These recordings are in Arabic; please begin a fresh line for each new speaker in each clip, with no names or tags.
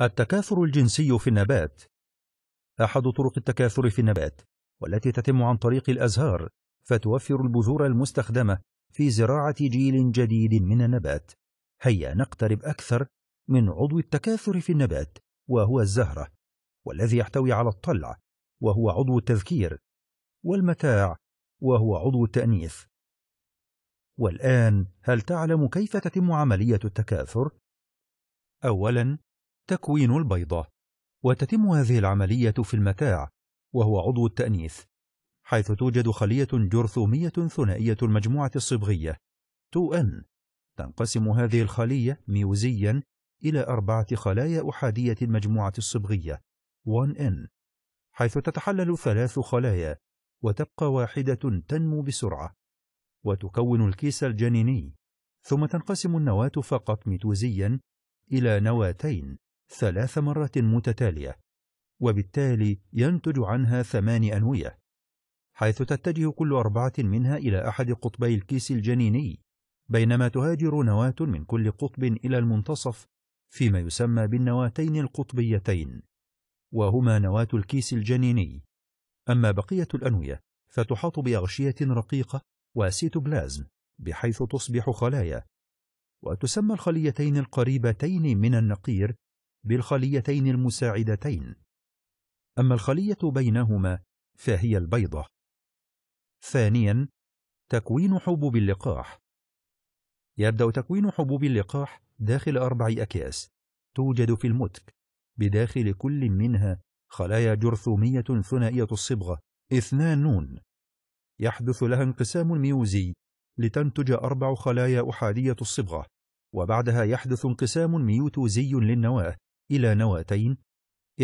التكاثر الجنسي في النبات أحد طرق التكاثر في النبات والتي تتم عن طريق الأزهار فتوفر البذور المستخدمة في زراعة جيل جديد من النبات هيا نقترب أكثر من عضو التكاثر في النبات وهو الزهرة والذي يحتوي على الطلع وهو عضو التذكير والمتاع وهو عضو التأنيث والآن هل تعلم كيف تتم عملية التكاثر؟ أولا تكوين البيضة وتتم هذه العملية في المتاع وهو عضو التأنيث حيث توجد خلية جرثومية ثنائية المجموعة الصبغية 2N تنقسم هذه الخلية ميوزيا إلى أربعة خلايا أحادية المجموعة الصبغية 1N حيث تتحلل ثلاث خلايا وتبقى واحدة تنمو بسرعة وتكون الكيس الجنيني ثم تنقسم النواة فقط ميتوزيا إلى نواتين ثلاث مرات متتالية وبالتالي ينتج عنها ثمان أنوية حيث تتجه كل أربعة منها إلى أحد قطبي الكيس الجنيني بينما تهاجر نواة من كل قطب إلى المنتصف فيما يسمى بالنواتين القطبيتين وهما نواة الكيس الجنيني أما بقية الأنوية فتحاط بأغشية رقيقة وسيتوبلازم بحيث تصبح خلايا وتسمى الخليتين القريبتين من النقير بالخليتين المساعدتين أما الخلية بينهما فهي البيضة ثانيا تكوين حبوب اللقاح يبدأ تكوين حبوب اللقاح داخل أربع أكياس توجد في المتك بداخل كل منها خلايا جرثومية ثنائية الصبغة اثنان نون يحدث لها انقسام ميوزي لتنتج أربع خلايا أحادية الصبغة وبعدها يحدث انقسام ميوتوزي للنواة إلى نواتين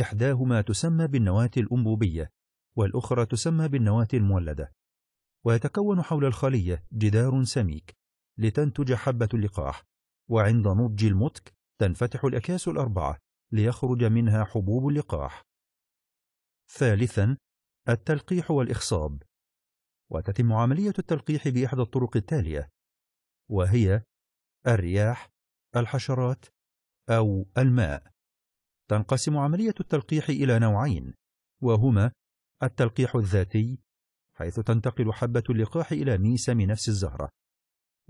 إحداهما تسمى بالنواة الأنبوبية والأخرى تسمى بالنواة المولدة ويتكون حول الخلية جدار سميك لتنتج حبة اللقاح وعند نضج المتك تنفتح الأكياس الأربعة ليخرج منها حبوب اللقاح ثالثا التلقيح والإخصاب وتتم عملية التلقيح بإحدى الطرق التالية وهي الرياح الحشرات أو الماء تنقسم عملية التلقيح إلى نوعين وهما التلقيح الذاتي حيث تنتقل حبة اللقاح إلى ميسم من نفس الزهرة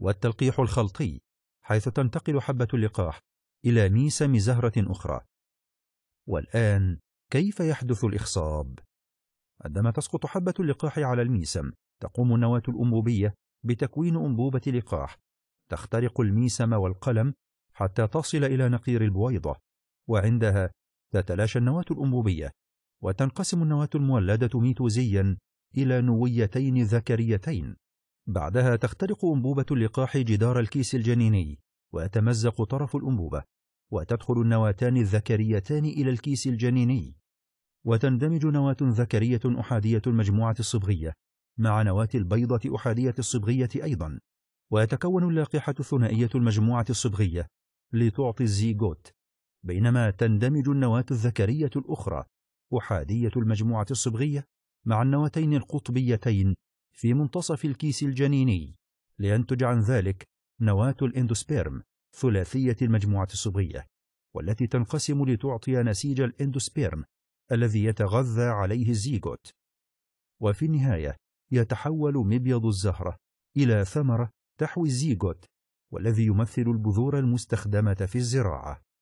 والتلقيح الخلطي حيث تنتقل حبة اللقاح إلى ميسم زهرة أخرى والآن كيف يحدث الإخصاب؟ عندما تسقط حبة اللقاح على الميسم تقوم النواة الأنبوبية بتكوين أنبوبة لقاح تخترق الميسم والقلم حتى تصل إلى نقير البويضة وعندها تتلاشى النواة الأنبوبية وتنقسم النواة المولدة ميتوزيا إلى نويتين ذكريتين بعدها تخترق أنبوبة اللقاح جدار الكيس الجنيني ويتمزق طرف الأنبوبة وتدخل النواتان الذكريتان إلى الكيس الجنيني وتندمج نواة ذكرية أحادية المجموعة الصبغية مع نواة البيضة أحادية الصبغية أيضا ويتكون اللاقحة الثنائية المجموعة الصبغية لتعطي الزيغوت بينما تندمج النواة الذكرية الأخرى أحادية المجموعة الصبغية مع النواتين القطبيتين في منتصف الكيس الجنيني لينتج عن ذلك نواة الاندوسبيرم ثلاثية المجموعة الصبغية والتي تنقسم لتعطي نسيج الاندوسبيرم الذي يتغذى عليه الزيغوت وفي النهاية يتحول مبيض الزهرة إلى ثمرة تحوي الزيغوت والذي يمثل البذور المستخدمة في الزراعة